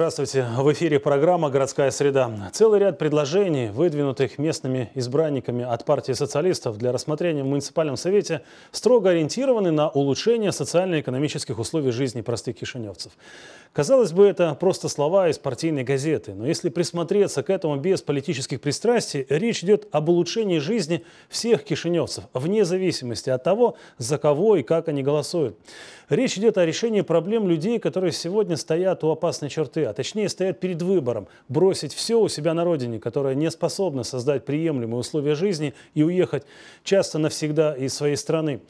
Здравствуйте. В эфире программа «Городская среда». Целый ряд предложений, выдвинутых местными избранниками от партии социалистов для рассмотрения в муниципальном совете, строго ориентированы на улучшение социально-экономических условий жизни простых кишиневцев. Казалось бы, это просто слова из партийной газеты, но если присмотреться к этому без политических пристрастий, речь идет об улучшении жизни всех кишиневцев, вне зависимости от того, за кого и как они голосуют. Речь идет о решении проблем людей, которые сегодня стоят у опасной черты, а точнее стоят перед выбором – бросить все у себя на родине, которая не способна создать приемлемые условия жизни и уехать часто навсегда из своей страны.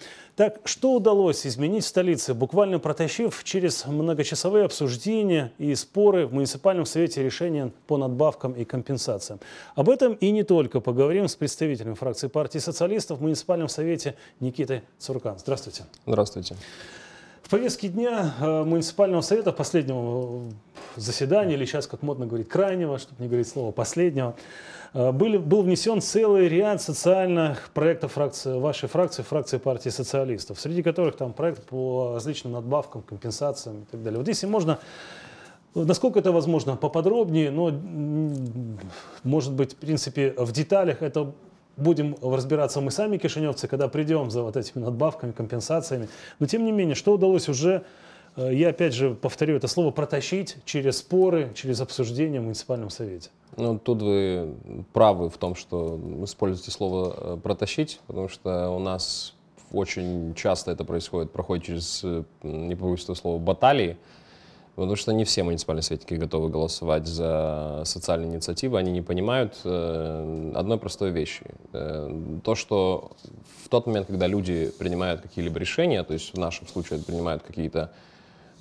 Так что удалось изменить в столице, буквально протащив через многочасовые обсуждения и споры в муниципальном совете решения по надбавкам и компенсациям? Об этом и не только. Поговорим с представителем фракции партии социалистов в муниципальном совете Никитой Цуркан. Здравствуйте. Здравствуйте. В повестке дня э, муниципального совета последнего э, заседания, или сейчас, как модно говорить, крайнего, чтобы не говорить слово последнего, э, были, был внесен целый ряд социальных проектов фракции, вашей фракции, фракции партии социалистов, среди которых там проект по различным надбавкам, компенсациям и так далее. Вот если можно, насколько это возможно, поподробнее, но, может быть, в принципе, в деталях это будем разбираться мы сами, кишиневцы, когда придем за вот этими надбавками, компенсациями. Но тем не менее, что удалось уже, э, я опять же повторю это слово, протащить через споры, через обсуждение в муниципальном совете? Ну, тут вы правы в том, что используете слово э, «протащить», потому что у нас очень часто это происходит, проходит через, э, не побоюсь этого слова, баталии, Потому что не все муниципальные советники готовы голосовать за социальные инициативы, они не понимают э, одной простой вещи. Э, то, что в тот момент, когда люди принимают какие-либо решения, то есть в нашем случае принимают какие-то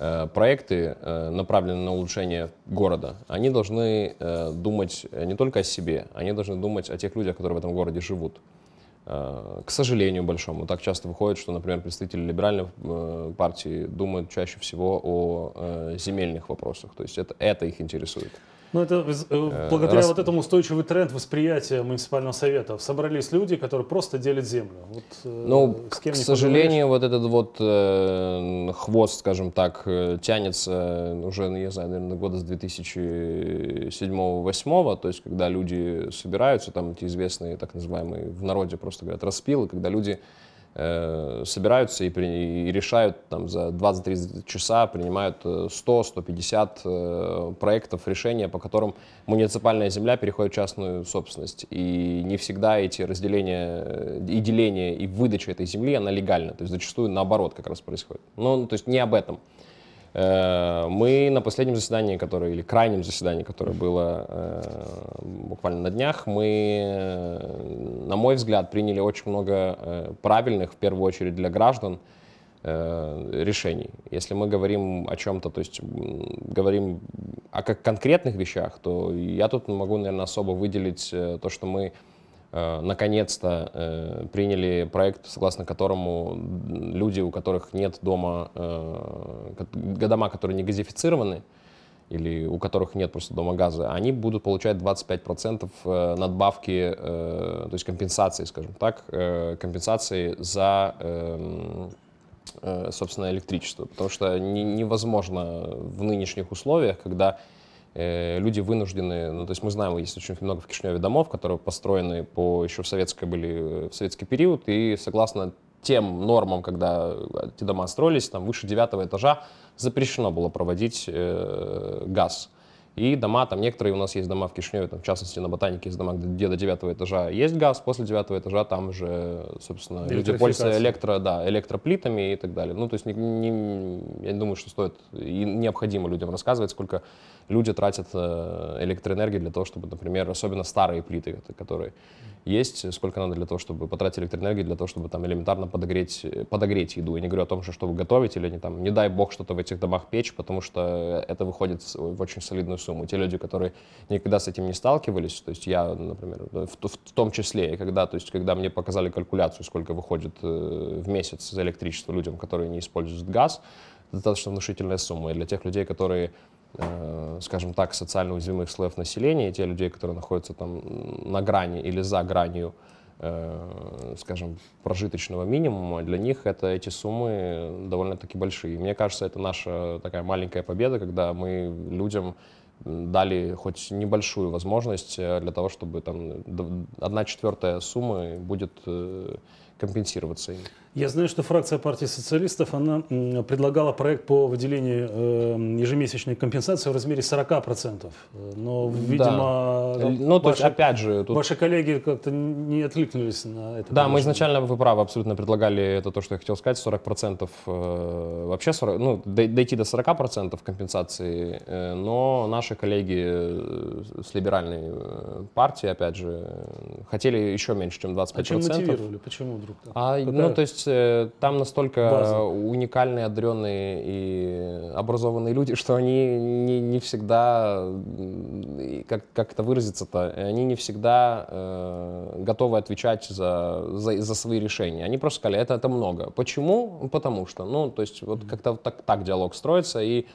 э, проекты, э, направленные на улучшение города, они должны э, думать не только о себе, они должны думать о тех людях, которые в этом городе живут. Э, к сожалению большому, так часто выходит, что, например, представители либеральной э, партии думают чаще всего о э, земельных вопросах. То есть это, это их интересует. Ну, это э, э, благодаря Раз... вот этому устойчивый тренд восприятия муниципального совета. Собрались люди, которые просто делят землю. Вот, э, ну, с кем к сожалению, вот этот вот э, хвост, скажем так, тянется уже, ну, я знаю, наверное, года с 2007-2008, то есть когда люди собираются, там эти известные так называемые в народе просто говорят распилы, когда люди Э, собираются и, при, и решают там, за 20-30 часа, принимают 100-150 э, э, проектов решения, по которым муниципальная земля переходит в частную собственность. И не всегда эти разделения э, и деление, и выдача этой земли, она легальна. То есть зачастую наоборот как раз происходит. Ну, то есть не об этом. Э, мы на последнем заседании, которое, или крайнем заседании, которое было э, буквально на днях, мы, э, на мой взгляд, приняли очень много правильных, в первую очередь для граждан, решений. Если мы говорим о чем-то, то есть говорим о как конкретных вещах, то я тут могу, наверное, особо выделить то, что мы Э, наконец-то э, приняли проект, согласно которому люди, у которых нет дома, э, дома, которые не газифицированы, или у которых нет просто дома газа, они будут получать 25% надбавки, то есть компенсации, скажем так, компенсации за, эм, собственно, электричество. Потому что невозможно в нынешних условиях, когда Э, люди вынуждены, ну, то есть мы знаем, есть очень много в Кишиневе домов, которые построены по еще в советское были, э, в советский период, и согласно тем нормам, когда эти дома строились, там выше девятого этажа запрещено было проводить э, газ. И дома, там некоторые у нас есть дома в Кишиневе, там, в частности на Ботанике есть дома, где до девятого этажа есть газ, после девятого этажа там же, собственно, люди пользуются электро, да, электроплитами и так далее. Ну, то есть не, не, я не думаю, что стоит и необходимо людям рассказывать, сколько люди тратят э, электроэнергию для того, чтобы, например, особенно старые плиты, которые есть, сколько надо для того, чтобы потратить электроэнергию, для того, чтобы там элементарно подогреть, подогреть еду. Я не говорю о том, что чтобы готовить или они там, не дай бог что-то в этих домах печь, потому что это выходит в очень солидную сумму. Те люди, которые никогда с этим не сталкивались, то есть я, например, в, в, в том числе, когда, то есть, когда мне показали калькуляцию, сколько выходит э, в месяц за электричество людям, которые не используют газ, достаточно внушительная сумма. И для тех людей, которые Э, скажем так, социально уязвимых слоев населения, те людей, которые находятся там на грани или за гранью, э, скажем, прожиточного минимума, для них это, эти суммы довольно-таки большие. Мне кажется, это наша такая маленькая победа, когда мы людям дали хоть небольшую возможность э, для того, чтобы там одна четвертая суммы будет компенсироваться им. Я знаю, что фракция партии социалистов она предлагала проект по выделению э, ежемесячной компенсации в размере 40%. Но, видимо, да. Э, ну, то ваши, есть, опять же, тут... ваши коллеги как-то не откликнулись на это. Да, мы изначально, вы правы, абсолютно предлагали, это то, что я хотел сказать, 40%, э, вообще 40, ну, дойти до 40% компенсации, э, но наши коллеги с либеральной партии, опять же, хотели еще меньше, чем 25%. А чем мотивировали? Почему вдруг так? А, ну, то есть есть э, там настолько База. уникальные, одаренные и образованные люди, что они не, не всегда, как, как это выразиться-то, они не всегда э, готовы отвечать за, за, за свои решения. Они просто сказали, это, это много. Почему? Потому что, ну, то есть вот как-то так, так диалог строится, и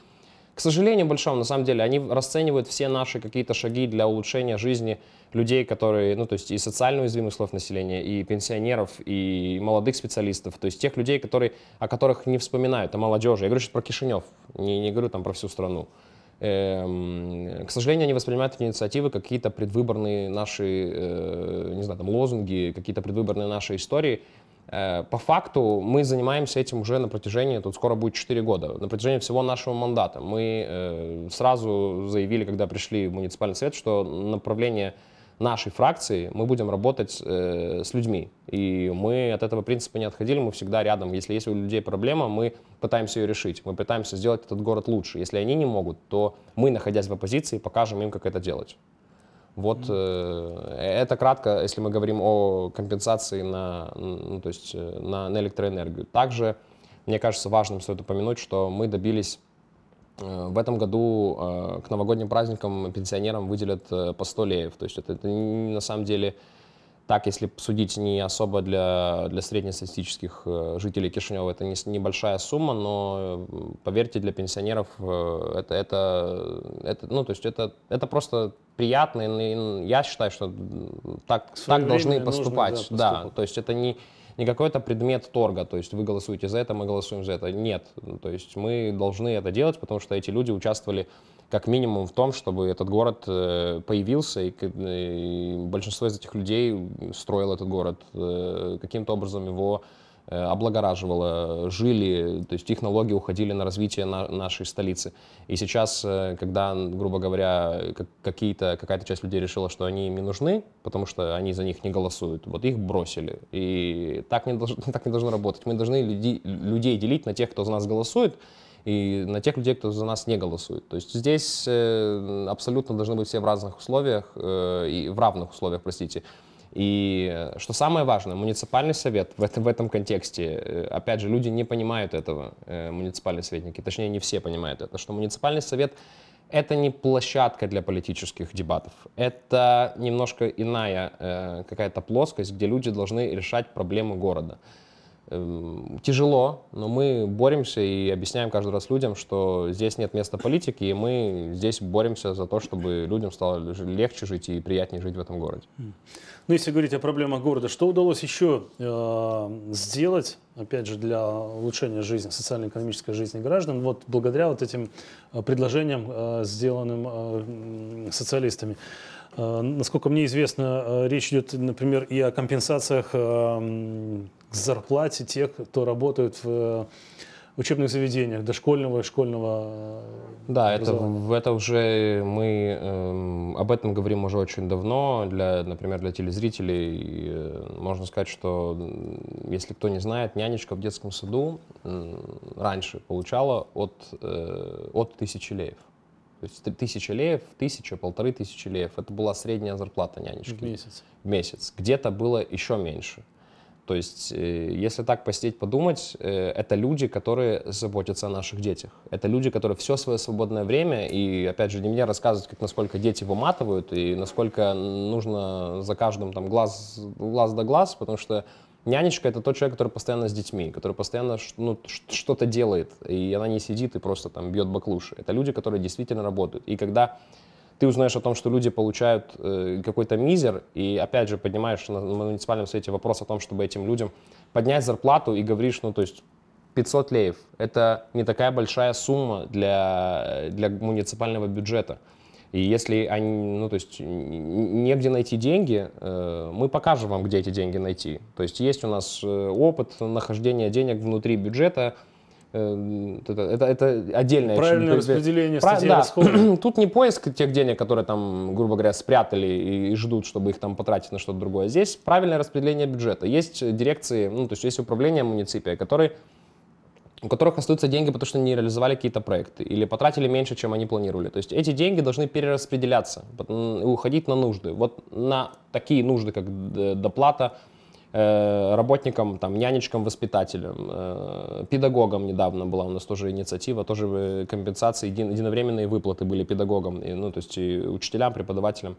к сожалению большому, на самом деле, они расценивают все наши какие-то шаги для улучшения жизни людей, которые, ну, то есть и социально уязвимых слов населения, и пенсионеров, и молодых специалистов, то есть тех людей, которые, о которых не вспоминают, о молодежи. Я говорю сейчас про Кишинев, не, не говорю там про всю страну. Эм, к сожалению, они воспринимают эти инициативы какие-то предвыборные наши, э, не знаю, там лозунги, какие-то предвыборные наши истории, Э, по факту мы занимаемся этим уже на протяжении, тут скоро будет 4 года, на протяжении всего нашего мандата. Мы э, сразу заявили, когда пришли в муниципальный совет, что направление нашей фракции мы будем работать э, с людьми. И мы от этого принципа не отходили, мы всегда рядом. Если есть у людей проблема, мы пытаемся ее решить, мы пытаемся сделать этот город лучше. Если они не могут, то мы, находясь в оппозиции, покажем им, как это делать. Вот э, это кратко, если мы говорим о компенсации на, ну, то есть э, на, на электроэнергию. Также, мне кажется, важным стоит упомянуть, что мы добились э, в этом году э, к новогодним праздникам пенсионерам выделят э, по 100 леев. То есть это, это на самом деле так, если судить не особо для, для среднестатистических э, жителей Кишинева, это не, небольшая сумма, но поверьте, для пенсионеров э, это, это, это, ну, то есть это, это просто приятно, и я считаю, что так, так должны поступать. Нужно, да, Да, то есть это не, не какой-то предмет торга, то есть вы голосуете за это, мы голосуем за это. Нет, то есть мы должны это делать, потому что эти люди участвовали как минимум в том, чтобы этот город э, появился, э, и, большинство из этих людей строило этот город, э, каким-то образом его облагораживало, жили, то есть технологии уходили на развитие на, нашей столицы. И сейчас, когда, грубо говоря, какие-то, какая-то часть людей решила, что они им не нужны, потому что они за них не голосуют, вот их бросили. И так не, долж, так не должно работать. Мы должны люди, людей делить на тех, кто за нас голосует, и на тех людей, кто за нас не голосует. То есть здесь э, абсолютно должны быть все в разных условиях, э, и в равных условиях, простите. И э, что самое важное, муниципальный совет в, это, в этом контексте, опять же, люди не понимают этого, муниципальные советники, точнее, не все понимают это, что муниципальный совет это не площадка для политических дебатов. Это немножко иная какая-то плоскость, где люди должны решать проблемы города. Эм, тяжело, но мы боремся и объясняем каждый раз людям, что здесь нет места политики, и мы здесь боремся за то, чтобы людям стало легче жить и приятнее жить в этом городе. Ну, если говорить о проблемах города, что удалось еще э, сделать, опять же, для улучшения жизни, социально-экономической жизни граждан, вот благодаря вот этим э, предложениям, э, сделанным э, социалистами? Э, насколько мне известно, э, речь идет, например, и о компенсациях к зарплате тех, кто работает в э, учебных заведениях, дошкольного и школьного э, Да, это, это уже мы э, об этом говорим уже очень давно. Для, например, для телезрителей э, можно сказать, что если кто не знает, нянечка в детском саду э, раньше получала от, э, от тысячи леев. То есть тысяча леев, тысяча, полторы тысячи леев. Это была средняя зарплата нянечки. В месяц. В месяц. Где-то было еще меньше. То есть, э, если так посидеть, подумать, э, это люди, которые заботятся о наших детях. Это люди, которые все свое свободное время, и, опять же, не мне рассказывать, как, насколько дети выматывают, и насколько нужно за каждым там глаз, глаз до да глаз, потому что нянечка — это тот человек, который постоянно с детьми, который постоянно ну, что-то делает, и она не сидит и просто там бьет баклуши. Это люди, которые действительно работают. И когда ты узнаешь о том, что люди получают э, какой-то мизер, и опять же поднимаешь на, на муниципальном совете вопрос о том, чтобы этим людям поднять зарплату и говоришь, ну то есть 500 леев – это не такая большая сумма для, для муниципального бюджета. И если они, ну, то есть негде найти деньги, э, мы покажем вам, где эти деньги найти. То есть есть у нас э, опыт нахождения денег внутри бюджета, Эм, это, это отдельное. Правильное очень, распределение прав... статей да. расходов. Тут не поиск тех денег, которые там, грубо говоря, спрятали и, и ждут, чтобы их там потратить на что-то другое. Здесь правильное распределение бюджета. Есть э, дирекции, ну, то есть есть управление муниципия, которые у которых остаются деньги, потому что не реализовали какие-то проекты или потратили меньше, чем они планировали. То есть эти деньги должны перераспределяться и уходить на нужды. Вот на такие нужды, как доплата, Э, работникам, там, нянечкам, воспитателям, э, педагогам недавно была у нас тоже инициатива, тоже э, компенсации, единовременные выплаты были педагогам, ну, то есть и учителям, преподавателям.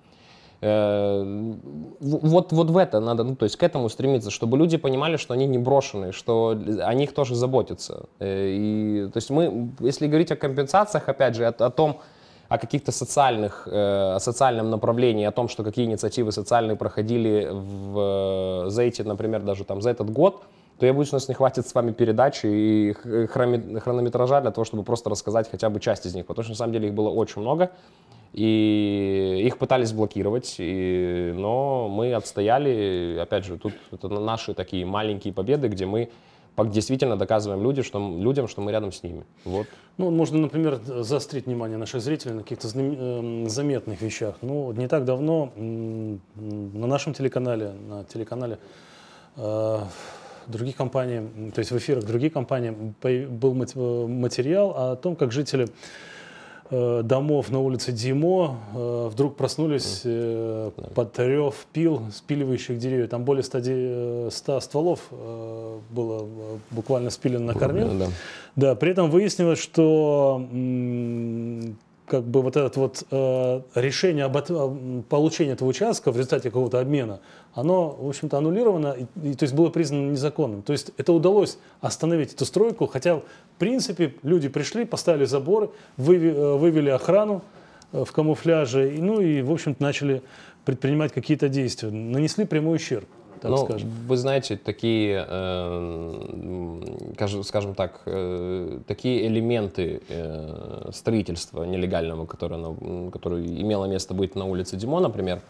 Вот, вот в это надо, ну, то есть к этому стремиться, чтобы люди понимали, что они не брошены, что о них тоже заботятся. И, то есть мы, если говорить о компенсациях, опять же, о, о том, о каких-то социальных, э, о социальном направлении, о том, что какие инициативы социальные проходили в, э, за эти, например, даже там за этот год, то я боюсь, у нас не хватит с вами передачи и э, хронометража для того, чтобы просто рассказать хотя бы часть из них, потому что на самом деле их было очень много, и их пытались блокировать, и, но мы отстояли, опять же, тут это наши такие маленькие победы, где мы действительно доказываем людям, что, людям, что мы рядом с ними. Вот. Ну, можно, например, заострить внимание наших зрителей на каких-то эм, заметных вещах. Ну, не так давно на нашем телеканале, на телеканале э, других компаний, то есть в эфирах других компаний был э, материал о том, как жители Э, домов на улице Димо э, вдруг проснулись э, под рев пил, спиливающих деревья. Там более 100, 100 стволов было буквально спилено на корме. да. да, при этом выяснилось, что как бы вот это вот э, решение об от, э, получении этого участка в результате какого-то обмена, оно, в общем-то, аннулировано, и, и, то есть было признано незаконным. То есть это удалось остановить эту стройку, хотя, в принципе, люди пришли, поставили заборы, вывели, э, вывели охрану э, в камуфляже, и, ну и, в общем-то, начали предпринимать какие-то действия, нанесли прямой ущерб так ну, скажем? Вы знаете, такие, э, скажем так, э, такие элементы э, строительства нелегального, которое, которое имело место быть на улице Димо, например,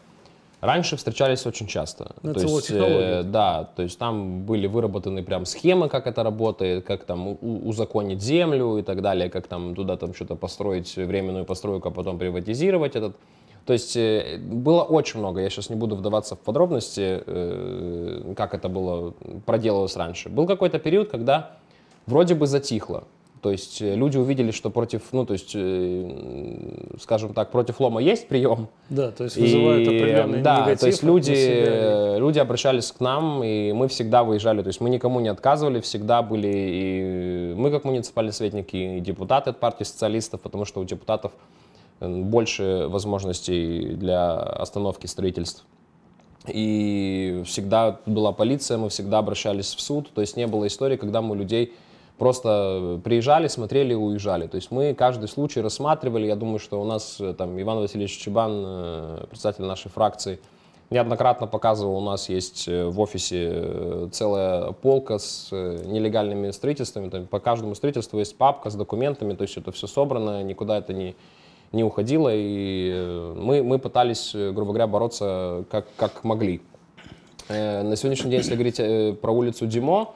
Раньше встречались очень часто. Ну, это то есть, э, да, то есть там были выработаны прям схемы, как это работает, как там у- узаконить землю и так далее, как там туда там что-то построить, временную постройку, а потом приватизировать этот то есть э, было очень много, я сейчас не буду вдаваться в подробности, э, как это было, проделывалось раньше. Был какой-то период, когда вроде бы затихло. То есть э, люди увидели, что против, ну, то есть, скажем так, против лома есть прием. Да, то есть вызывает и, определенный да, негатив. то есть люди, люди обращались к нам, и мы всегда выезжали, то есть мы никому не отказывали, всегда были и мы как муниципальные советники, и депутаты от партии социалистов, потому что у депутатов Э, больше возможностей для остановки строительств. И всегда была полиция, мы всегда обращались в суд, то есть не было истории, когда мы людей просто приезжали, смотрели и уезжали. То есть мы каждый случай рассматривали. Я думаю, что у нас э, там Иван Васильевич Чебан, э, представитель нашей фракции, неоднократно показывал, у нас есть в офисе целая полка с нелегальными строительствами. Там по каждому строительству есть папка с документами, то есть это все собрано, никуда это не не уходила и э, мы, мы пытались, э, грубо говоря, бороться как, как могли. Э, на сегодняшний день, если говорить про улицу Димо,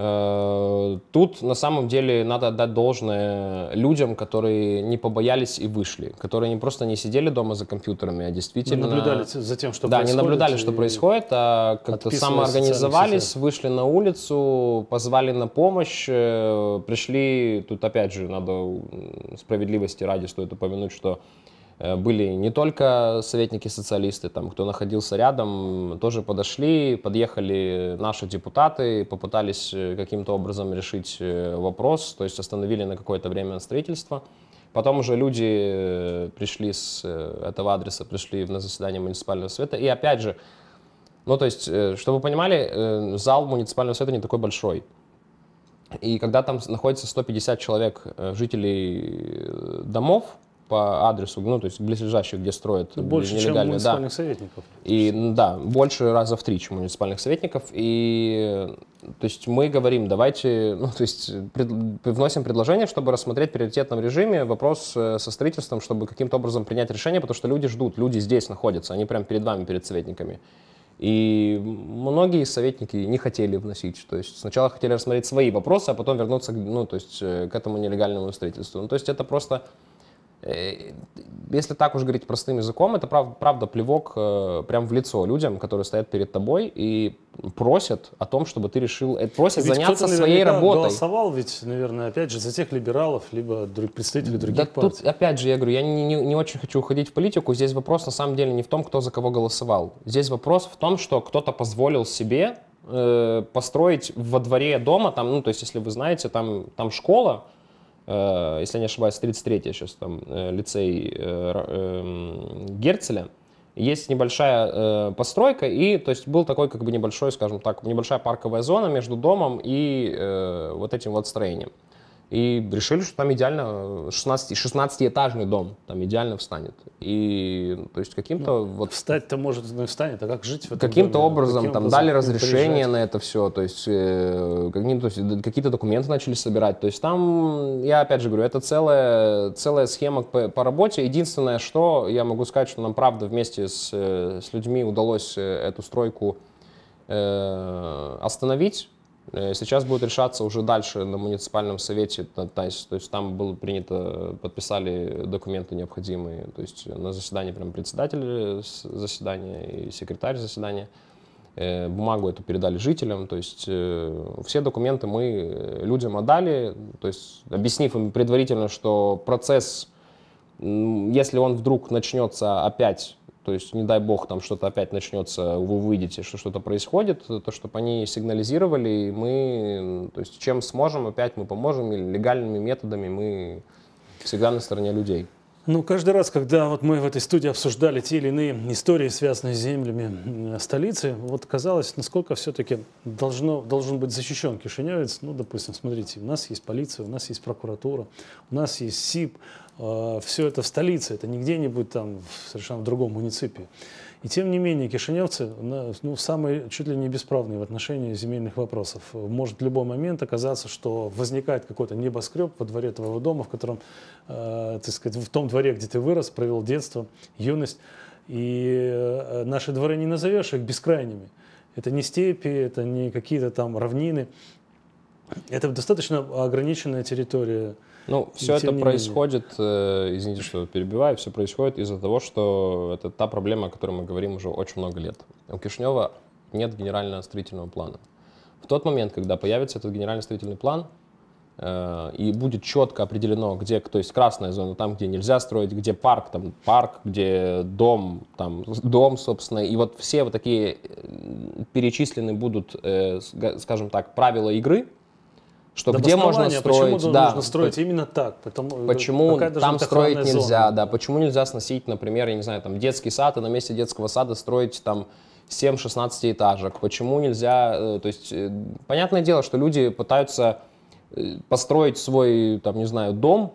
Э, тут на самом деле надо отдать должное людям, которые не побоялись и вышли, которые не просто не сидели дома за компьютерами, а действительно... Не наблюдали за тем, что да, происходит. Да, не наблюдали, что происходит, а как-то самоорганизовались, вышли на улицу, позвали на помощь, э, пришли, тут опять же надо справедливости ради стоит упомянуть, что Э, были не только советники-социалисты, там, кто находился рядом, тоже подошли, подъехали наши депутаты, попытались э, каким-то образом решить э, вопрос, то есть остановили на какое-то время строительство. Потом уже люди пришли с этого адреса, пришли на заседание муниципального совета, и опять же, ну, то есть, чтобы вы понимали, зал муниципального совета не такой большой. И когда там находится 150 человек, жителей домов, по адресу, ну, то есть близлежащих, где строят ну, Больше, чем муниципальных да. советников. И, да, больше раза в три, чем муниципальных советников. И, то есть мы говорим, давайте, ну, то есть пред, вносим предложение, чтобы рассмотреть в приоритетном режиме вопрос э, со строительством, чтобы каким-то образом принять решение, потому что люди ждут, люди здесь находятся, они прямо перед вами, перед советниками. И многие советники не хотели вносить. То есть сначала хотели рассмотреть свои вопросы, а потом вернуться ну, то есть, э, к этому нелегальному строительству. Ну, то есть это просто Э, если так уж говорить простым языком, это прав, правда плевок э, прям в лицо людям, которые стоят перед тобой и просят о том, чтобы ты решил, э, просят ведь заняться своей работой. голосовал ведь, наверное, опять же, за тех либералов, либо друг, представителей других да партий. Тут, опять же, я говорю, я не, не, не очень хочу уходить в политику. Здесь вопрос на самом деле не в том, кто за кого голосовал. Здесь вопрос в том, что кто-то позволил себе э, построить во дворе дома, там, ну, то есть, если вы знаете, там, там школа, Э, если не ошибаюсь, 33-я сейчас там э, лицей э, Герцеля, есть небольшая постройка, и то есть был такой как бы небольшой, скажем так, небольшая парковая зона между домом и вот этим вот строением. И решили, что там идеально 16, э, 16 дом, там идеально встанет. И ну, то есть каким-то ну, вот... Встать-то может не ну, встанет, а как жить в этом Каким-то образом каким там образом дали разрешение приезжать? на это все, то есть, э, какие-то документы начали собирать. То есть там, я опять же говорю, это целая, целая схема по, по работе. Единственное, что я могу сказать, что нам правда вместе с, э, с людьми удалось э, эту стройку э, остановить Э, сейчас будет решаться уже дальше на муниципальном совете, то есть, то есть там было принято, подписали документы необходимые, то есть на заседании прям председатель э, заседания и секретарь заседания. Э, бумагу эту передали жителям, то есть все документы мы людям отдали, то есть объяснив им предварительно, что процесс, если он вдруг начнется опять то есть, не дай бог, там что-то опять начнется, вы выйдете, что что-то происходит, то, чтобы они сигнализировали, и мы, то есть, чем сможем, опять мы поможем, или легальными методами мы всегда на стороне людей. Ну, каждый раз, когда вот мы в этой студии обсуждали те или иные истории, связанные с землями столицы, вот казалось, насколько все-таки должно, должен быть защищен кишиневец. Ну, допустим, смотрите, у нас есть полиция, у нас есть прокуратура, у нас есть СИП, Э, все это в столице, это не где-нибудь там в другом муниципе. И тем не менее, кишиневцы ну, самые чуть ли не бесправные в отношении земельных вопросов. Может в любой момент оказаться, что возникает какой-то небоскреб во дворе твоего дома, в котором, э, так сказать, в том дворе, где ты вырос, провел детство, юность. И э, наши дворы не назовешь их бескрайними. Это не степи, это не какие-то там равнины, это достаточно ограниченная территория. Ну, все это происходит, э, извините, что перебиваю, все происходит из-за того, что это та проблема, о которой мы говорим уже очень много лет. У Кишнева нет генерального строительного плана. В тот момент, когда появится этот генеральный строительный план, э, и будет четко определено, где, то есть красная зона, там, где нельзя строить, где парк, там парк, где дом, там дом, собственно, и вот все вот такие э, перечислены будут, э, скажем так, правила игры, что да где можно строить, почему да, нужно строить по, именно так, потому э, почему там строить нельзя, зона. да, почему нельзя сносить, например, я не знаю, там детский сад и на месте детского сада строить там 7-16 этажек, почему нельзя, э, то есть э, понятное дело, что люди пытаются построить свой, там, не знаю, дом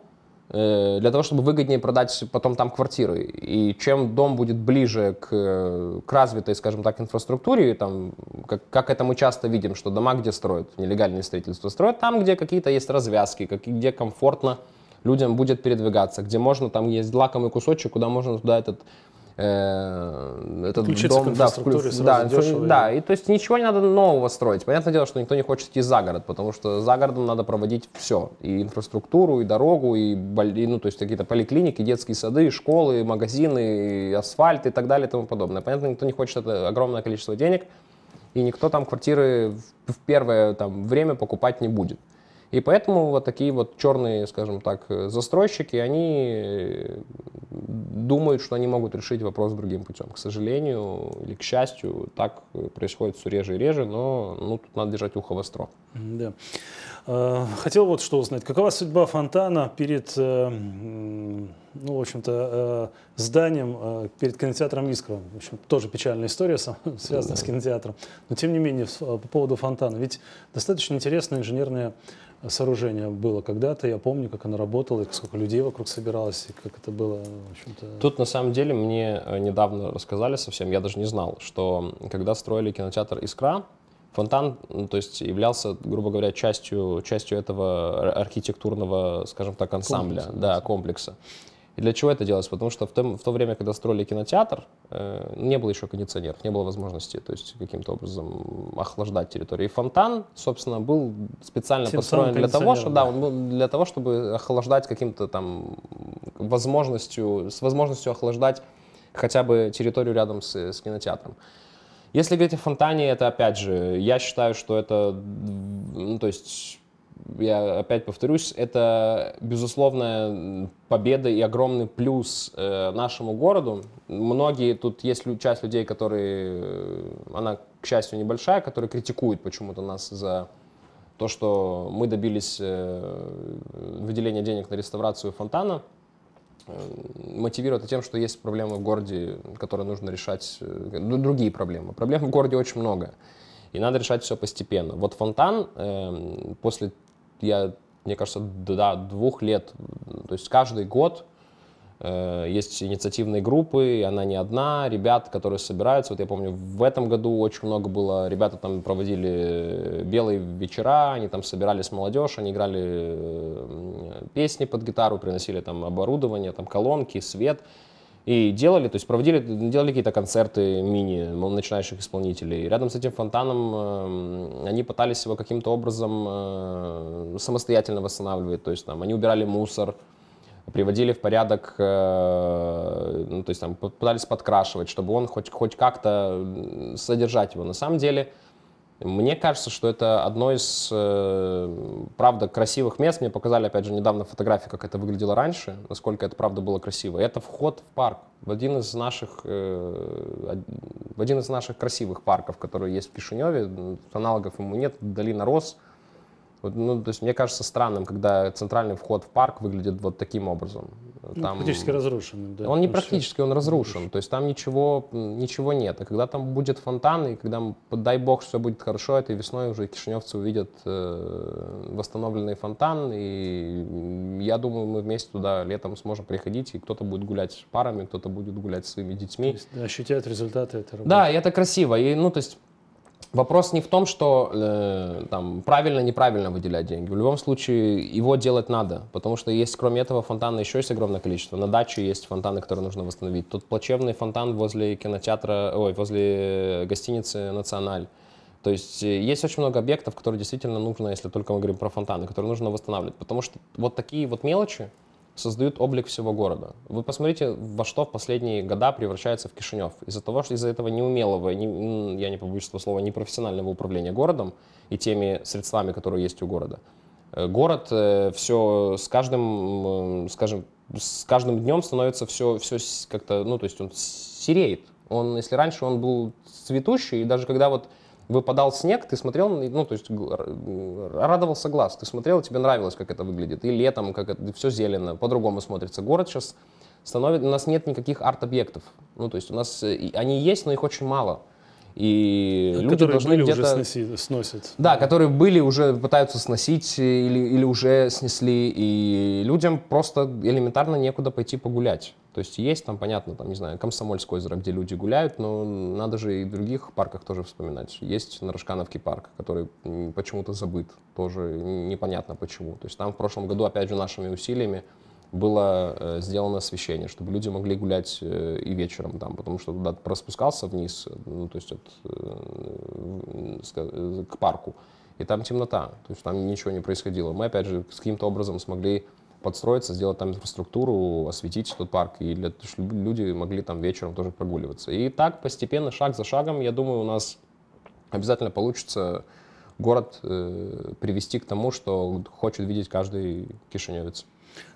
Э, для того, чтобы выгоднее продать потом там квартиры. И чем дом будет ближе к, э, к развитой, скажем так, инфраструктуре, там, как, как это мы часто видим, что дома, где строят нелегальные строительства, строят там, где какие-то есть развязки, как, где комфортно людям будет передвигаться, где можно, там есть лакомый кусочек, куда можно туда этот Э, этот Включиться дом, да, вклю... да, дешево, да, и то есть ничего не надо нового строить. Понятное дело, что никто не хочет идти за город, потому что за городом надо проводить все, и инфраструктуру, и дорогу, и, и ну, то есть какие-то поликлиники, детские сады, школы, магазины, и асфальт и так далее и тому подобное. Понятно, никто не хочет это огромное количество денег, и никто там квартиры в первое там, время покупать не будет. И поэтому вот такие вот черные, скажем так, э, застройщики, они э, думают, что они могут решить вопрос другим путем. К сожалению или к счастью, так э, происходит все реже и реже, но ну, тут надо держать ухо востро. Да. А, хотел вот что узнать. Какова судьба фонтана перед, ну, в общем-то, зданием, перед кинотеатром «Искра»? В общем, тоже печальная история связанная да. с кинотеатром. Но, тем не менее, по поводу фонтана. Ведь достаточно интересная инженерная сооружение было когда-то. Я помню, как оно работало, и сколько людей вокруг собиралось, и как это было, в общем-то... Тут, на самом деле, мне э, недавно рассказали совсем, я даже не знал, что когда строили кинотеатр «Искра», Фонтан, то есть, являлся, грубо говоря, частью, частью этого архитектурного, скажем так, ансамбля, комплекса, да, комплекса. И для чего это делалось? Потому что в, том, в то время, когда строили кинотеатр, э, не было еще кондиционеров, не было возможности то есть каким-то образом охлаждать территорию. И фонтан, собственно, был специально Тем типа построен для того, что, да, он был для того, чтобы охлаждать каким-то там возможностью, с возможностью охлаждать хотя бы территорию рядом с, с кинотеатром. Если говорить о фонтане, это опять же, я считаю, что это, ну, то есть я опять повторюсь, это безусловная победа и огромный плюс э, нашему городу. Многие тут есть часть людей, которые, э, она, к счастью, небольшая, которые критикуют почему-то нас за то, что мы добились э, выделения денег на реставрацию фонтана. Э, мотивирует тем, что есть проблемы в городе, которые нужно решать, э, другие проблемы. Проблем в городе очень много и надо решать все постепенно. Вот фонтан э, после я, мне кажется, да, двух лет, то есть каждый год э, есть инициативные группы, и она не одна, ребят, которые собираются. Вот я помню, в этом году очень много было, ребята там проводили э, белые вечера, они там собирались молодежь, они играли э, песни под гитару, приносили там оборудование, там колонки, свет. И делали, то есть проводили, делали какие-то концерты мини начинающих исполнителей. И рядом с этим фонтаном э, они пытались его каким-то образом э, самостоятельно восстанавливать. То есть там они убирали мусор, приводили в порядок, э, ну, то есть там пытались подкрашивать, чтобы он хоть, хоть как-то содержать его. На самом деле мне кажется, что это одно из, э, правда, красивых мест. Мне показали, опять же, недавно фотографии, как это выглядело раньше, насколько это, правда, было красиво. Это вход в парк, в один из наших, э, в один из наших красивых парков, которые есть в Кишиневе. Аналогов ему нет, долина Рос. Ну, то есть мне кажется странным, когда центральный вход в парк выглядит вот таким образом. Э, ну, Практически разрушен. Да, он не практически, он разрушен. То есть там ничего, ничего нет. А когда там будет фонтан, и когда, дай бог, все будет хорошо, этой весной уже кишиневцы увидят э, восстановленный фонтан. И я думаю, мы вместе туда летом сможем приходить, и кто-то будет гулять с парами, кто-то будет гулять с своими детьми. То есть, ощутят результаты этой работы. Да, и это красиво. И, ну, то есть Вопрос не в том, что э, там правильно, неправильно выделять деньги. В любом случае его делать надо, потому что есть, кроме этого, фонтана еще есть огромное количество. На даче есть фонтаны, которые нужно восстановить. Тут плачевный фонтан возле кинотеатра, ой, возле гостиницы «Националь». То есть э, есть очень много объектов, которые действительно нужно, если только мы говорим про фонтаны, которые нужно восстанавливать, потому что вот такие вот мелочи, создают облик всего города. Вы посмотрите, во что в последние года превращается в Кишинев. Из-за того, что из-за этого неумелого, не, я не побоюсь этого слова, непрофессионального управления городом и теми средствами, которые есть у города. Э, город э, все с каждым, скажем, с каждым днем становится все, все как-то, ну, то есть он сереет. Он, если раньше он был цветущий, и даже когда вот выпадал снег, ты смотрел, ну, то есть радовался глаз, ты смотрел, тебе нравилось, как это выглядит. И летом, как это, все зелено, по-другому смотрится. Город сейчас становится, у нас нет никаких арт-объектов. Ну, то есть у нас э, они есть, но их очень мало. И люди должны были уже сносить, сносят. Да, которые были, уже пытаются сносить или, или уже снесли. И людям просто элементарно некуда пойти погулять. То есть есть там, понятно, там, не знаю, Комсомольское озеро, где люди гуляют, но надо же и в других парках тоже вспоминать. Есть Нарышкановский парк, который почему-то забыт, тоже непонятно почему. То есть там в прошлом году, опять же, нашими усилиями было э, сделано освещение, чтобы люди могли гулять э, и вечером там, потому что туда проспускался вниз, ну, то есть от, э, к парку, и там темнота, то есть там ничего не происходило. Мы, опять же, с каким-то образом смогли подстроиться, сделать там инфраструктуру, осветить этот парк, и для, чтобы люди могли там вечером тоже прогуливаться. И так постепенно, шаг за шагом, я думаю, у нас обязательно получится город э, привести к тому, что хочет видеть каждый кишиневец.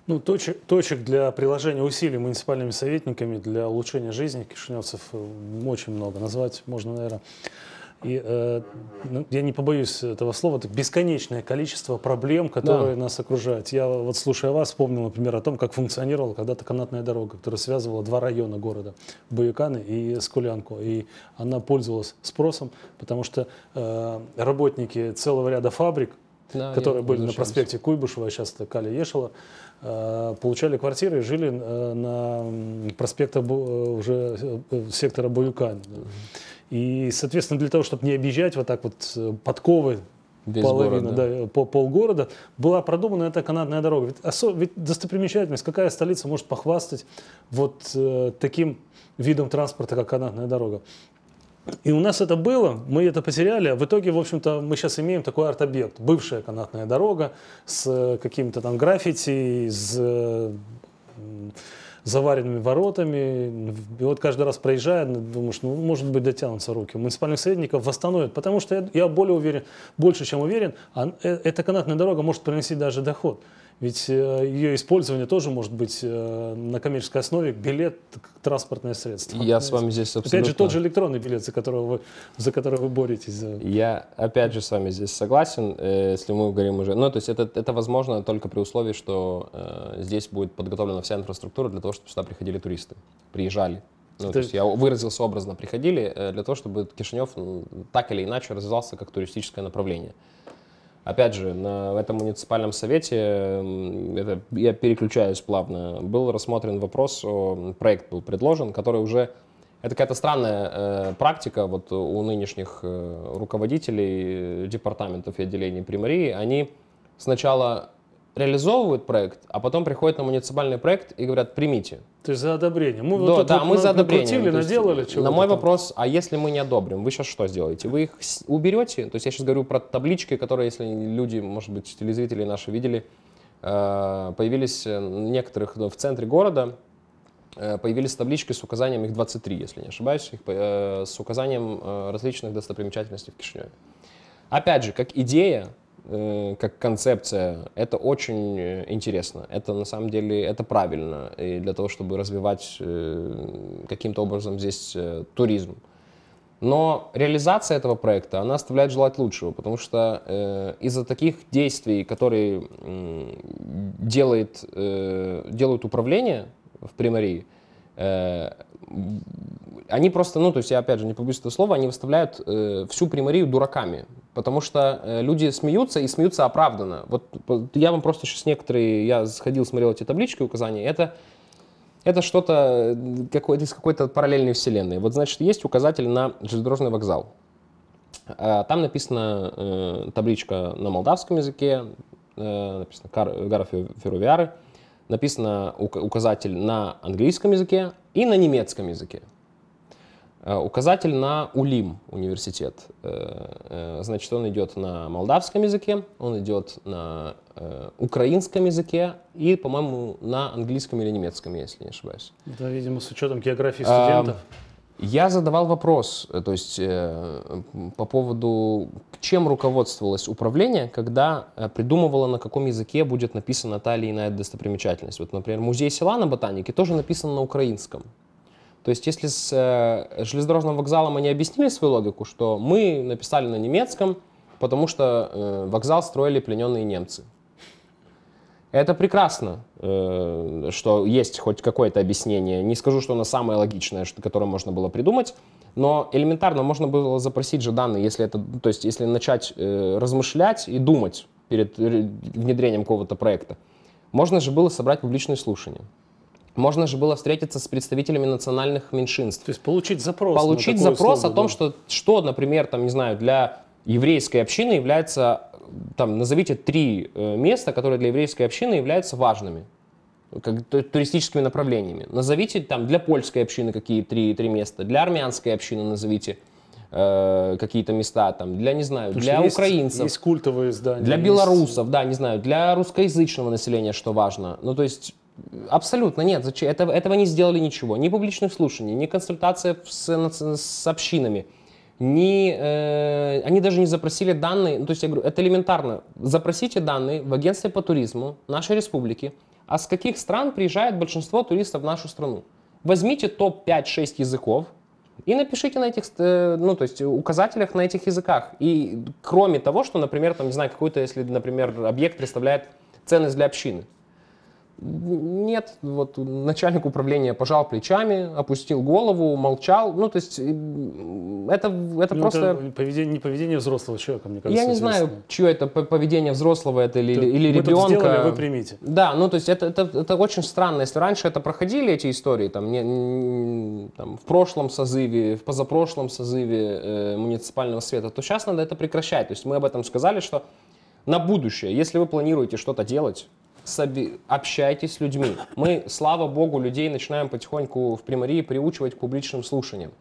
Ну, точек, точек для приложения усилий муниципальными советниками для улучшения жизни кишиневцев э, очень много. Назвать можно, наверное, и э, ну, я не побоюсь этого слова, это бесконечное количество проблем, которые да. нас окружают. Я вот слушая вас, вспомнил, например, о том, как функционировала когда-то канатная дорога, которая связывала два района города, Баюканы и Скулянку. И она пользовалась спросом, потому что э, работники целого ряда фабрик, да, которые были на проспекте Куйбышева, а сейчас это Кали Ешела, Э, получали квартиры и жили э, на проспекте э, уже сектора Баюкан. И, соответственно, для того, чтобы не объезжать вот так вот подковы Весь половина, города. да, по полгорода, была продумана эта канатная дорога. Ведь, осо, ведь достопримечательность, какая столица может похвастать вот э, таким видом транспорта, как канатная дорога? И у нас это было, мы это потеряли. А в итоге, в общем-то, мы сейчас имеем такой арт-объект. Бывшая канатная дорога с э, какими то там граффити, с э, заваренными воротами. И вот каждый раз проезжая, ну, думаешь, ну, может быть, дотянутся руки. Муниципальных советников восстановят, потому что я, я более уверен, больше чем уверен, а э, эта канатная дорога может приносить даже доход. Ведь э, ее использование тоже может быть э, на коммерческой основе билет транспортное средство. Я с вами здесь абсолютно... Опять же, тот же электронный билет, за, которого вы, за который вы боретесь. Я опять же с вами здесь согласен, э, если мы говорим уже... Ну, то есть это, это возможно только при условии, что э, здесь будет подготовлена вся инфраструктура для того, чтобы сюда приходили туристы, приезжали. Ну, то есть я выразился образно, приходили для того, чтобы Кишинев так или иначе развивался как туристическое направление. Опять же, на этом муниципальном совете, это, я переключаюсь плавно, был рассмотрен вопрос, о, проект был предложен, который уже это какая-то странная э, практика вот у нынешних э, руководителей департаментов и отделений примарии. Они сначала реализовывают проект, а потом приходят на муниципальный проект и говорят, примите. То есть за одобрение. Мы да, вот да, вот мы за одобрение. Наделали есть, на мой там. вопрос, а если мы не одобрим, вы сейчас что сделаете? Вы их уберете? То есть я сейчас говорю про таблички, которые, если люди, может быть, телезрители наши видели, э, появились э, некоторых ну, в центре города, э, появились таблички с указанием, их 23, если не ошибаюсь, их, с указанием различных достопримечательностей в Кишиневе. Опять же, как идея, Э, как концепция, это очень э, интересно. Это на самом деле это правильно и для того, чтобы развивать э, каким-то образом здесь туризм. Но реализация этого проекта, она оставляет желать лучшего, потому что э, из-за таких действий, которые э, делает, э, делают управление в Примарии, э, они просто, ну, то есть я опять же не побоюсь этого слова, они выставляют э, всю примарию дураками, потому что э, люди смеются и смеются оправданно. Вот я вам просто сейчас некоторые, я сходил, смотрел эти таблички указания, это это что-то э, какой-то из какой-то параллельной вселенной. Вот, значит, есть указатель на железнодорожный вокзал. А, там написана э, табличка на молдавском языке, э, написано Гара Ферувиары, написано указатель на английском языке, и на немецком языке. Э, указатель на УЛИМ университет. Э, э, значит, он идет на молдавском языке, он идет на украинском языке и, по-моему, на английском или немецком, если не ошибаюсь. Да, ну, видимо, с учетом географии студентов. А, я задавал вопрос, э, то есть э, по поводу, чем руководствовалось управление, когда э, придумывало, на каком языке будет написана та или иная достопримечательность. Вот, например, музей села на Ботанике тоже написан на украинском. То есть если с э, железнодорожным вокзалом они объяснили свою логику, что мы написали на немецком, потому что э, вокзал строили плененные немцы. Это прекрасно, э, что есть хоть какое-то объяснение. Не скажу, что оно самое логичное, что, которое можно было придумать, но элементарно можно было запросить же данные, если это, то есть если начать э, размышлять и думать перед э, внедрением какого-то проекта. Можно же было собрать публичные слушания. Можно же было встретиться с представителями национальных меньшинств. То есть получить запрос. Получить запрос условие, о том, да. что, что, например, там, не знаю, для Еврейская община является, там, назовите три э, места, которые для еврейской общины являются важными, как туристическими направлениями. Назовите там для польской общины какие три, три места, для армянской общины назовите э, какие-то места там для не знаю Потому для есть, украинцев есть культовые здания для белорусов да не знаю для русскоязычного населения что важно ну то есть Абсолютно нет, зачем? Этого, этого не сделали ничего. Ни публичных слушаний, ни консультация с, с, с общинами ни, э, они даже не запросили данные, ну, то есть я говорю, это элементарно, запросите данные в агентстве по туризму нашей республики, а с каких стран приезжает большинство туристов в нашу страну. Возьмите топ-5-6 языков и напишите на этих, э, ну, то есть указателях на этих языках. И кроме того, что, например, там, не знаю, какой-то, если, например, объект представляет ценность для общины, нет, вот начальник управления пожал плечами, опустил голову, молчал. Ну, то есть э, это, это ну, просто... Это поведение, не поведение взрослого человека, мне кажется. Я не знаю, чье это поведение взрослого это или, это, или ребенка. Вы сделали, а вы примите. Да, ну, то есть это, это, это очень странно. Если раньше это проходили, эти истории, там, не, там в прошлом созыве, в позапрошлом созыве э, муниципального света, то сейчас надо это прекращать. То есть мы об этом сказали, что на будущее, если вы планируете что-то делать, соби... общайтесь с людьми. Мы, слава богу, людей начинаем потихоньку в примарии приучивать к публичным слушаниям,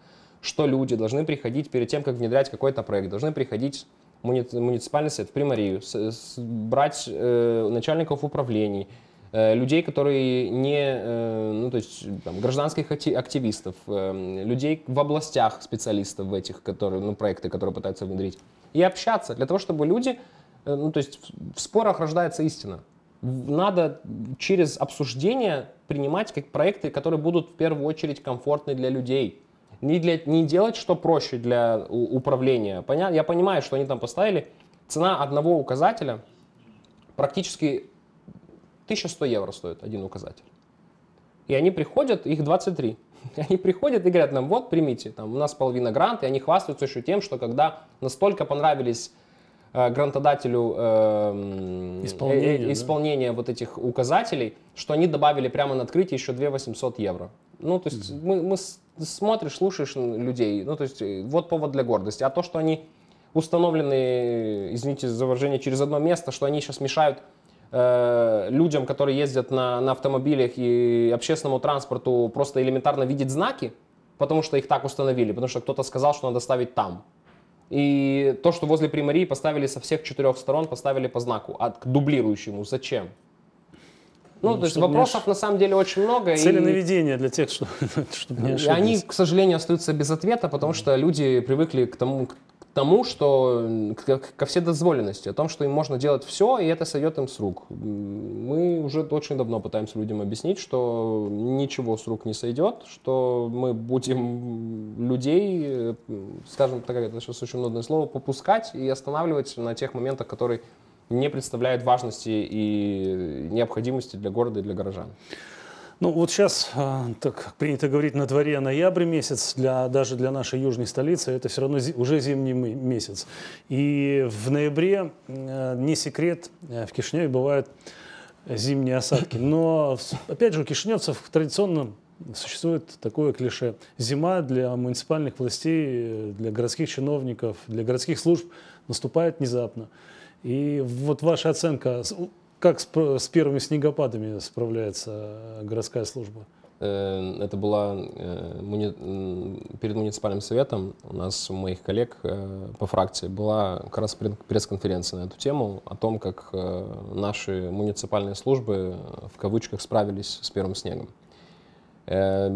что люди должны приходить перед тем, как внедрять какой-то проект, должны приходить муни... муниципальный совет, в примарию, с... С... брать э, начальников управлений, э, людей, которые не, э, ну то есть там, гражданских активистов, э, людей в областях специалистов в этих, которые, ну проекты, которые пытаются внедрить, и общаться для того, чтобы люди, э, ну то есть в спорах рождается истина надо через обсуждение принимать как проекты, которые будут в первую очередь комфортны для людей. Не, для, не делать что проще для управления. Понятно? Я понимаю, что они там поставили. Цена одного указателя практически 1100 евро стоит один указатель. И они приходят, их 23. И они приходят и говорят нам, вот, примите, там, у нас половина гранта, и они хвастаются еще тем, что когда настолько понравились Э, грантодателю э, э исполнение, э, да? вот этих указателей, что они добавили прямо на открытие еще 2800 евро. Ну, то есть mm-hmm. мы, мы смотришь, слушаешь людей, ну, то есть э, вот повод для гордости. А то, что они установлены, извините за выражение, через одно место, что они сейчас мешают людям, которые ездят на, на автомобилях и общественному транспорту, просто элементарно видеть знаки, потому что их так установили, потому что кто-то сказал, что надо ставить там. И то, что возле Примарии поставили со всех четырех сторон, поставили по знаку, а к дублирующему зачем? Ну, ну, то есть вопросов не... на самом деле очень много. Цели и... наведения для тех, что, чтобы не ошиблись. Они, к сожалению, остаются без ответа, потому mm. что люди привыкли к тому, тому, что ко вседозволенности, о том, что им можно делать все, и это сойдет им с рук. Мы уже очень давно пытаемся людям объяснить, что ничего с рук не сойдет, что мы будем людей, э, скажем так, это сейчас очень модное слово, попускать и останавливать на тех моментах, которые не представляют важности и необходимости для города и для горожан. Ну вот сейчас, а, так принято говорить, на дворе ноябрь месяц, для, даже для нашей южной столицы это все равно уже зимний месяц. И в ноябре, э, не секрет, э, в Кишиневе бывают зимние осадки. Но, опять же, у кишиневцев традиционно существует такое клише. Зима для муниципальных властей, для городских чиновников, для городских служб наступает внезапно. И вот ваша оценка, как с, с первыми снегопадами справляется э, городская служба? Э, это была э, перед муниципальным советом у нас у моих коллег по фракции была как раз пресс-конференция на эту тему о том, как наши муниципальные службы в кавычках справились с первым снегом. Э,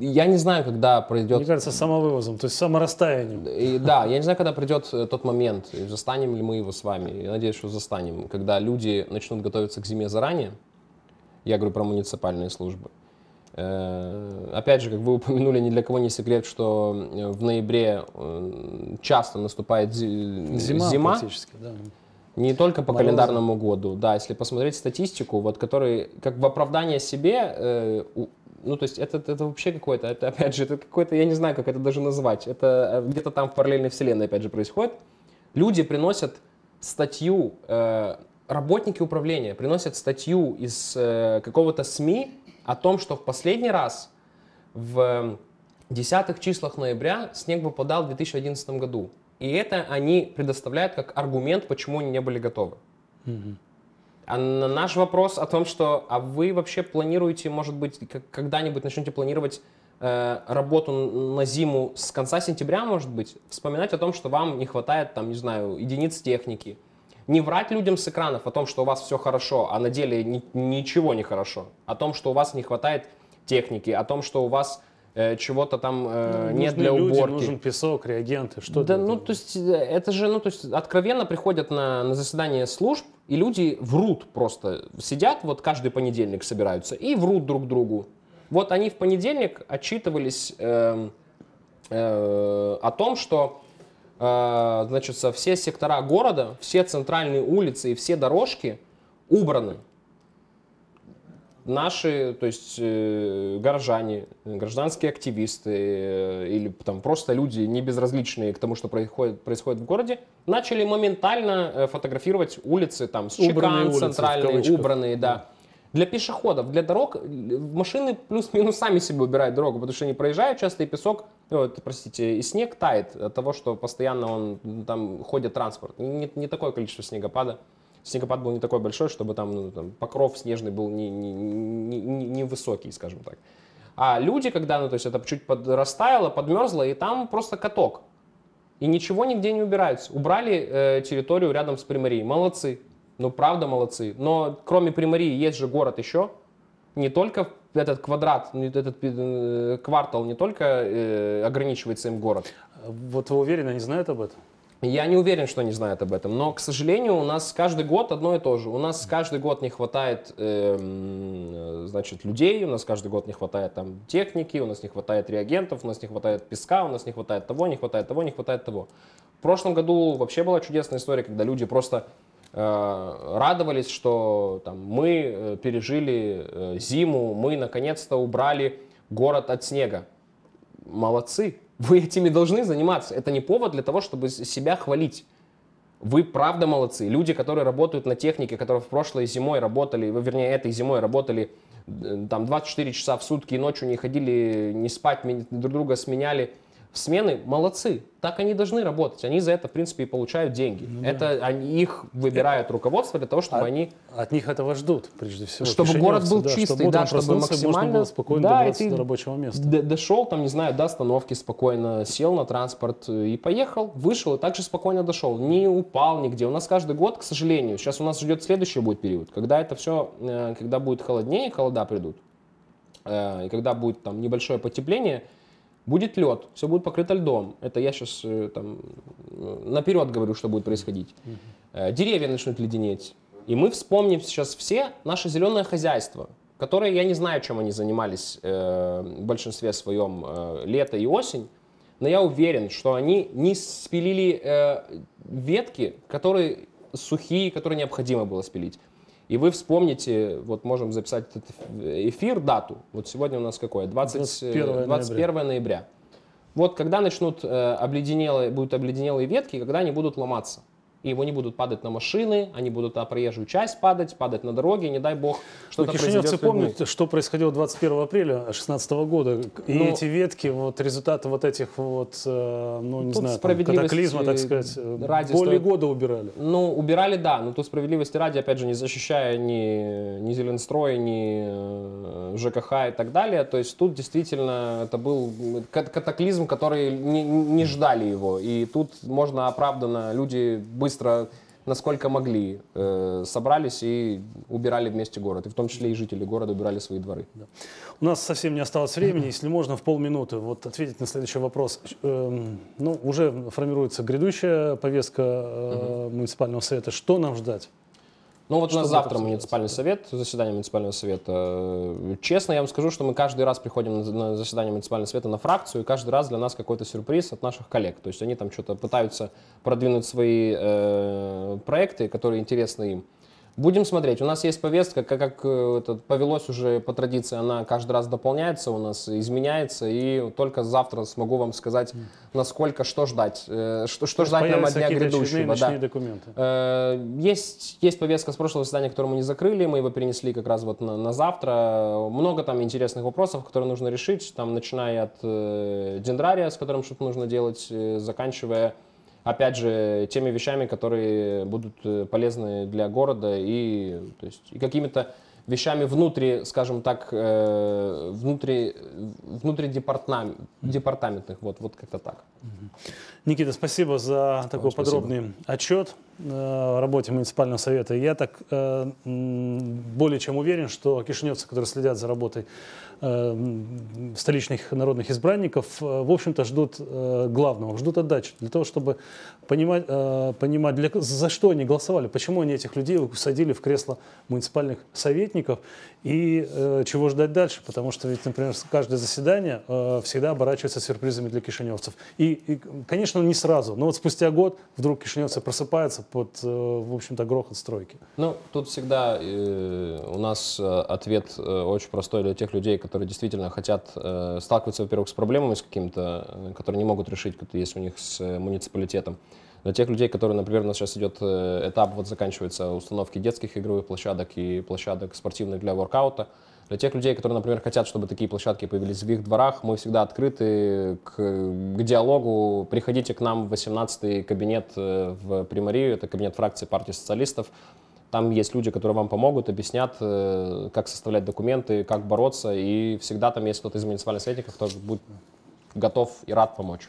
я не знаю, когда придет. Мне кажется, самовывозом, то есть саморастаянием. И, да, я не знаю, когда придет э, тот момент, э, застанем ли мы его с вами. Я надеюсь, что застанем, когда люди начнут готовиться к зиме заранее. Я говорю про муниципальные службы. Опять же, как вы упомянули, ни для кого не секрет, что в ноябре часто наступает зима. зима. Практически, да. Не только по Морозы. календарному году, да, если посмотреть статистику, вот который, как в оправдание себе, ну, то есть это, это вообще какое-то, это, опять же, это какое-то, я не знаю, как это даже назвать. Это э, где-то там в параллельной вселенной, опять же, происходит. Люди приносят статью, э, работники управления приносят статью из э, какого-то СМИ о том, что в последний раз в э, десятых числах ноября снег выпадал в 2011 году. И это они предоставляют как аргумент, почему они не были готовы. Mm-hmm. А наш вопрос о том, что а вы вообще планируете, может быть, когда-нибудь начнете планировать э, работу на зиму с конца сентября, может быть, вспоминать о том, что вам не хватает, там, не знаю, единиц техники. Не врать людям с экранов о том, что у вас все хорошо, а на деле ни, ничего не хорошо. О том, что у вас не хватает техники, о том, что у вас Э, чего-то там э, ну, нет для люди, уборки. Нужен песок, реагенты, что то Да, ну, то есть, э, это же, ну, то есть, откровенно приходят на, на заседание служб, и люди врут просто. Сидят, вот каждый понедельник собираются, и врут друг другу. Вот они в понедельник отчитывались э, э, о том, что э, значит, все сектора города, все центральные улицы и все дорожки убраны наши, то есть э, горожане, гражданские активисты э, или там просто люди не безразличные к тому, что происходит, происходит в городе, начали моментально э, фотографировать улицы там с убранные чекан, улицы, центральные, убранные, да. Для пешеходов, для дорог машины плюс-минус сами себе убирают дорогу, потому что они проезжают часто, и песок, ну, простите, и снег тает от того, что постоянно он там ходит транспорт. Не, не такое количество снегопада снегопад был не такой большой, чтобы там, ну, там покров снежный был не, не, не, не скажем так. А люди, когда, ну, то есть это чуть подрастаяло, подмерзло, и там просто каток. И ничего нигде не убирается. Убрали э, территорию рядом с Примарией. Молодцы. Ну, правда молодцы. Но кроме Примарии есть же город еще. Не только этот квадрат, этот э, квартал не только э, ограничивается им город. Вот вы уверены, они знают об этом? Я не уверен, что они знают об этом, но, к сожалению, у нас каждый год одно и то же. У нас каждый год не хватает, э, значит, людей, у нас каждый год не хватает там техники, у нас не хватает реагентов, у нас не хватает песка, у нас не хватает того, не хватает того, не хватает того. В прошлом году вообще была чудесная история, когда люди просто э, радовались, что там мы э, пережили э, зиму, мы наконец-то убрали город от снега. Молодцы, вы этими должны заниматься. Это не повод для того, чтобы себя хвалить. Вы правда молодцы. Люди, которые работают на технике, которые в прошлой зимой работали, вернее, этой зимой работали э, там 24 часа в сутки и ночью не ходили, не спать, друг друга сменяли – Смены молодцы, так они должны работать. Они за это, в принципе, и получают деньги. Ну, да. Это они, их выбирают руководство для того, чтобы от, они... От них этого ждут, прежде всего. Чтобы город был да, чистый, чтобы да, чтобы максимально... Было спокойно да, добраться ты до рабочего места. Дошел там, не знаю, до остановки спокойно, сел на транспорт э, и поехал, вышел и также спокойно дошел. Не упал нигде. У нас каждый год, к сожалению, сейчас у нас ждет следующий будет период, когда это все, э, когда будет холоднее, холода придут, э, и когда будет там небольшое потепление, Будет лед, все будет покрыто льдом. Это я сейчас э, там, э, наперед говорю, что будет происходить. Угу. Деревья начнут леденеть. И мы вспомним сейчас все наше зеленое хозяйство, которое я не знаю, чем они занимались э, в большинстве своем э, лето и осень, но я уверен, что они не спилили э, ветки, которые сухие, которые необходимо было спилить. И вы вспомните, вот можем записать этот эфир, дату. Вот сегодня у нас какое? 20, 21, 21 ноября. ноября. Вот когда начнут э, обледенелые, будут обледенелые ветки, когда они будут ломаться и его не будут падать на машины, они будут на проезжую часть падать, падать на дороге, не дай бог, что-то ну, произойдет. помнят, что происходило 21 апреля 2016 года, и Но... Ну, эти ветки, вот результаты вот этих вот, э, ну не знаю, там, катаклизма, так сказать, э, ради более стоит... года убирали. Ну, убирали, да, но тут справедливости ради, опять же, не защищая ни, ни Зеленстрой, ни э, ЖКХ и так далее, то есть тут действительно это был катаклизм, который не, не ждали его, и тут можно оправданно, люди были быстро, насколько могли, э, собрались и убирали вместе город. И в том числе и жители города убирали свои дворы. Да. У нас совсем не осталось времени. Если можно, в полминуты вот ответить на следующий вопрос. Эм, ну, уже формируется грядущая повестка э, муниципального совета. Что нам ждать? Ну вот что у нас завтра муниципальный совет, заседание муниципального совета. Э, честно, я вам скажу, что мы каждый раз приходим на заседание муниципального совета на фракцию, и каждый раз для нас какой-то сюрприз от наших коллег. То есть они там что-то пытаются продвинуть свои э, проекты, которые интересны им. Будем смотреть. У нас есть повестка, как, как э, это, повелось уже по традиции, она каждый раз дополняется у нас, изменяется, и только завтра смогу вам сказать, насколько что ждать, э, что, что ждать нам от дня грядущего. Да. Документы. Э, есть, есть повестка с прошлого заседания, которую мы не закрыли, мы его перенесли как раз вот на, на завтра. Много там интересных вопросов, которые нужно решить, там начиная от э, дендрария, с которым что-то нужно делать, заканчивая опять же, теми вещами, которые будут э, полезны для города и, то есть, и какими-то вещами внутри, скажем так, э, внутри, внутри департамент, департаментных, вот, вот как-то так. Никита, спасибо за Вам такой спасибо. подробный отчет о э, работе муниципального совета. Я так э, более чем уверен, что кишиневцы, которые следят за работой э, столичных народных избранников, в общем-то ждут главного, ждут отдачи, для того, чтобы понимать, понимать для, за что они голосовали, почему они этих людей усадили в кресло муниципальных советников и чего ждать дальше, потому что ведь, например, каждое заседание всегда оборачивается сюрпризами для кишиневцев. И, и конечно, конечно, не сразу, но вот спустя год вдруг кишиневцы просыпаются под, э, в общем-то, грохот стройки. Ну, тут всегда э, у нас э, ответ э, очень простой для тех людей, которые действительно хотят э, сталкиваться, во-первых, с проблемами с каким-то, которые не могут решить, если у них с муниципалитетом. Для тех людей, которые, например, у нас сейчас идет этап, вот заканчивается установки детских игровых площадок и площадок спортивных для воркаута, для тех людей, которые, например, хотят, чтобы такие площадки появились в их дворах, мы всегда открыты к, к диалогу. Приходите к нам в 18-й кабинет э, в Примарию, это кабинет фракции партии социалистов. Там есть люди, которые вам помогут, объяснят, э, как составлять документы, как бороться. И всегда там есть кто-то из муниципальных советников, кто будет готов и рад помочь.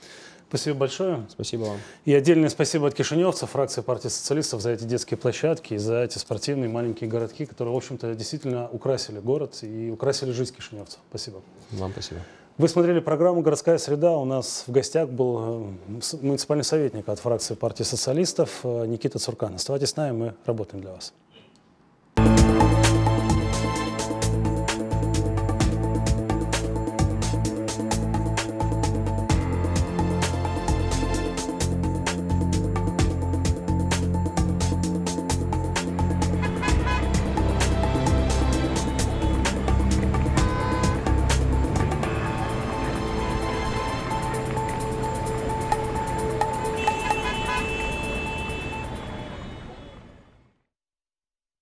Спасибо большое. Спасибо вам. И отдельное спасибо от кишиневцев, фракции партии социалистов за эти детские площадки и за эти спортивные маленькие городки, которые, в общем-то, действительно украсили город и украсили жизнь кишиневцев. Спасибо. Вам спасибо. Вы смотрели программу «Городская среда». У нас в гостях был э, муниципальный советник от фракции партии социалистов э, Никита Цуркан. Оставайтесь с нами, мы работаем для вас.